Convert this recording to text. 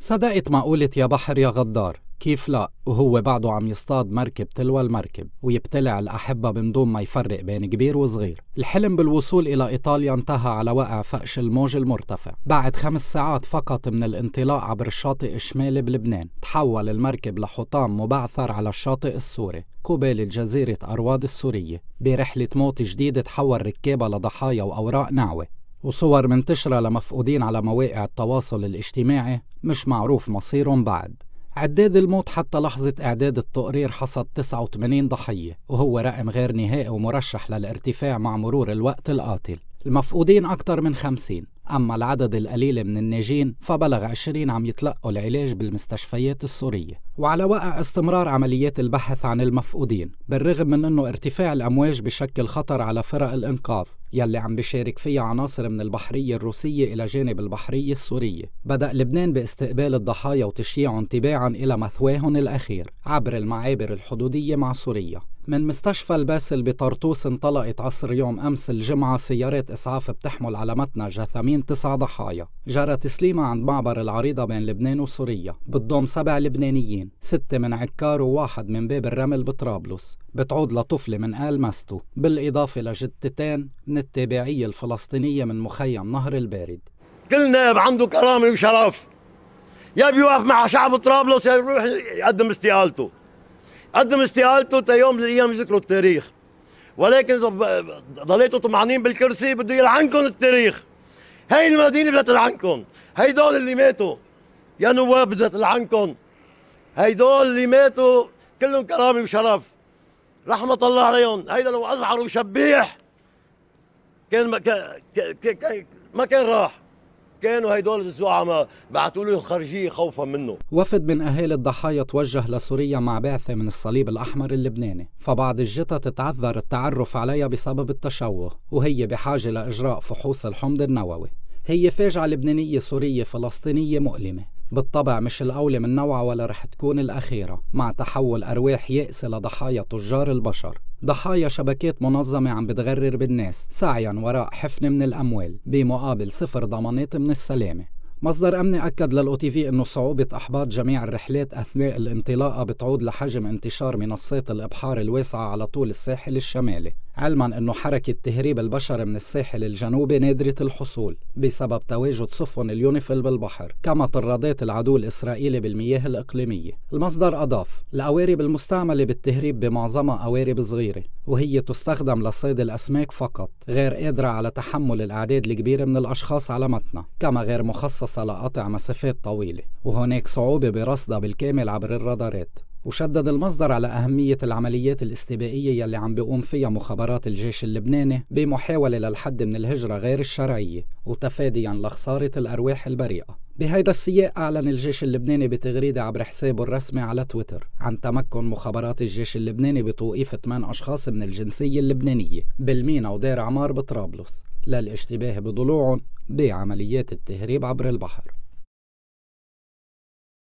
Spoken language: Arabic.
صدقت ما قولت يا بحر يا غدار كيف لا وهو بعده عم يصطاد مركب تلو المركب ويبتلع الأحبة من دون ما يفرق بين كبير وصغير الحلم بالوصول إلى إيطاليا انتهى على وقع فقش الموج المرتفع بعد خمس ساعات فقط من الانطلاق عبر الشاطئ الشمالي بلبنان تحول المركب لحطام مبعثر على الشاطئ السوري قبالة جزيرة أرواد السورية برحلة موت جديدة تحول ركابها لضحايا وأوراق نعوة وصور منتشرة لمفقودين على مواقع التواصل الاجتماعي مش معروف مصيرهم بعد عداد الموت حتى لحظة إعداد التقرير حصد 89 ضحية وهو رقم غير نهائي ومرشح للارتفاع مع مرور الوقت القاتل المفقودين أكثر من 50 أما العدد القليل من الناجين فبلغ 20 عم يتلقوا العلاج بالمستشفيات السورية وعلى وقع استمرار عمليات البحث عن المفقودين بالرغم من أنه ارتفاع الأمواج بشكل خطر على فرق الإنقاذ يلي عم بشارك فيها عناصر من البحرية الروسية إلى جانب البحرية السورية بدأ لبنان باستقبال الضحايا وتشييعهم تباعا إلى مثواهم الأخير عبر المعابر الحدودية مع سوريا من مستشفى الباسل بطرطوس انطلقت عصر يوم أمس الجمعة سيارات إسعاف بتحمل على متنها جثامين تسع ضحايا جرى تسليمها عند معبر العريضة بين لبنان وسوريا بتضم سبع لبنانيين ستة من عكار وواحد من باب الرمل بطرابلس بتعود لطفلة من آل مستو بالإضافة لجدتين من التابعية الفلسطينية من مخيم نهر البارد كل نائب عنده كرامة وشرف يا بيوقف مع شعب طرابلس يا بيروح يقدم استقالته قدم استقالته تيوم الايام يذكروا التاريخ ولكن اذا ضليتوا طمعانين بالكرسي بده يلعنكم التاريخ هي المدينه بدها تلعنكم هيدول اللي ماتوا يا نواب بدها تلعنكم هيدول اللي ماتوا كلهم كرامه وشرف رحمه الله عليهم هيدا لو ازعر وشبيح كان ما كان ما كان راح كانوا هيدول الزعماء بعثوا له الخارجيه خوفا منه وفد من اهالي الضحايا توجه لسوريا مع بعثه من الصليب الاحمر اللبناني فبعض الجثث تعذر التعرف عليها بسبب التشوه وهي بحاجه لاجراء فحوص الحمض النووي هي فاجعه لبنانيه سوريه فلسطينيه مؤلمه بالطبع مش الأولى من نوعها ولا رح تكون الأخيرة مع تحول أرواح يائسة لضحايا تجار البشر ضحايا شبكات منظمة عم بتغرر بالناس سعيا وراء حفنة من الأموال بمقابل صفر ضمانات من السلامة مصدر أمني أكد للأو تي في أنه صعوبة أحباط جميع الرحلات أثناء الانطلاقة بتعود لحجم انتشار منصات الإبحار الواسعة على طول الساحل الشمالي علما أنه حركة تهريب البشر من الساحل الجنوبي نادرة الحصول بسبب تواجد سفن اليونيفيل بالبحر كما طرادات العدو الإسرائيلي بالمياه الإقليمية المصدر أضاف القوارب المستعملة بالتهريب بمعظمها قوارب صغيرة وهي تستخدم لصيد الأسماك فقط غير قادرة على تحمل الأعداد الكبيرة من الأشخاص على متنها كما غير مخصصة لقطع مسافات طويلة وهناك صعوبة برصدها بالكامل عبر الرادارات وشدد المصدر على أهمية العمليات الاستباقية يلي عم بيقوم فيها مخابرات الجيش اللبناني بمحاولة للحد من الهجرة غير الشرعية وتفاديا لخسارة الأرواح البريئة بهيدا السياق أعلن الجيش اللبناني بتغريدة عبر حسابه الرسمي على تويتر عن تمكن مخابرات الجيش اللبناني بتوقيف 8 أشخاص من الجنسية اللبنانية بالمينا ودير عمار بطرابلس للاشتباه بضلوعهم بعمليات التهريب عبر البحر